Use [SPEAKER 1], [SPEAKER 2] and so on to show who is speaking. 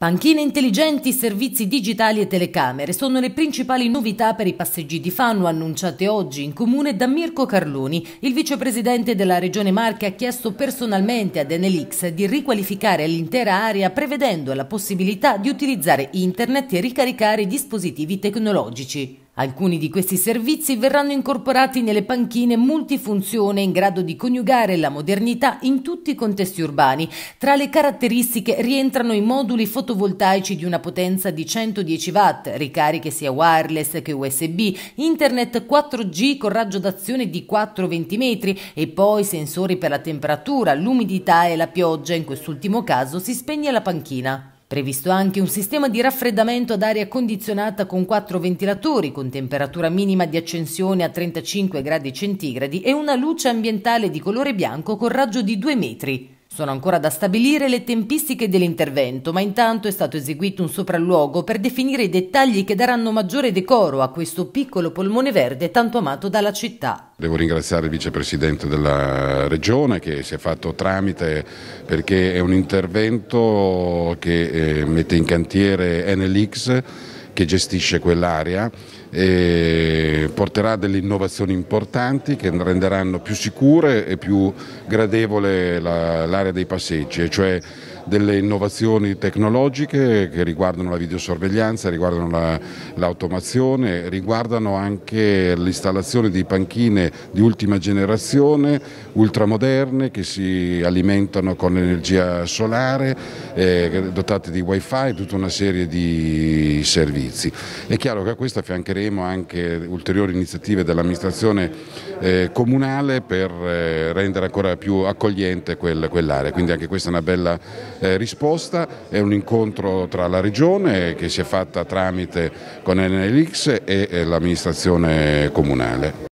[SPEAKER 1] Panchine intelligenti, servizi digitali e telecamere sono le principali novità per i passeggi di Fanno annunciate oggi in comune da Mirko Carloni. Il vicepresidente della Regione Marche ha chiesto personalmente ad Enelix di riqualificare l'intera area prevedendo la possibilità di utilizzare internet e ricaricare dispositivi tecnologici. Alcuni di questi servizi verranno incorporati nelle panchine multifunzione in grado di coniugare la modernità in tutti i contesti urbani. Tra le caratteristiche rientrano i moduli fotovoltaici di una potenza di 110 watt, ricariche sia wireless che USB, internet 4G con raggio d'azione di 4-20 metri e poi sensori per la temperatura, l'umidità e la pioggia. In quest'ultimo caso si spegne la panchina. Previsto anche un sistema di raffreddamento ad aria condizionata con quattro ventilatori con temperatura minima di accensione a 35 gradi centigradi e una luce ambientale di colore bianco con raggio di 2 metri. Sono ancora da stabilire le tempistiche dell'intervento, ma intanto è stato eseguito un sopralluogo per definire i dettagli che daranno maggiore decoro a questo piccolo polmone verde tanto amato dalla città.
[SPEAKER 2] Devo ringraziare il vicepresidente della regione che si è fatto tramite perché è un intervento che eh, mette in cantiere NLX che gestisce quell'area, e porterà delle innovazioni importanti che renderanno più sicure e più gradevole l'area dei passeggi, cioè delle innovazioni tecnologiche che riguardano la videosorveglianza, riguardano l'automazione, la, riguardano anche l'installazione di panchine di ultima generazione, ultramoderne, che si alimentano con energia solare, eh, dotate di wifi, tutta una serie di servizi. È chiaro che a questo affiancheremo anche ulteriori iniziative dell'amministrazione eh, comunale per eh, rendere ancora più accogliente quel, quell'area. Quindi anche questa è una bella eh, risposta, è un incontro tra la Regione che si è fatta tramite con NLX e l'amministrazione comunale.